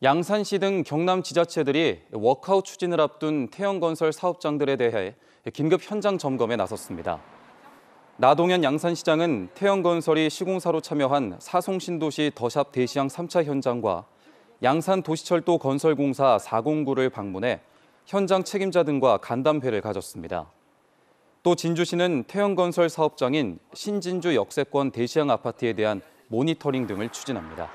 양산시 등 경남 지자체들이 워크아웃 추진을 앞둔 태형건설 사업장들에 대해 긴급 현장 점검에 나섰습니다. 나동현 양산시장은 태양건설이 시공사로 참여한 사송신도시 더샵 대시양 3차 현장과 양산도시철도 건설공사 409를 방문해 현장 책임자 등과 간담회를 가졌습니다. 또 진주시는 태양건설 사업장인 신진주 역세권 대시양 아파트에 대한 모니터링 등을 추진합니다.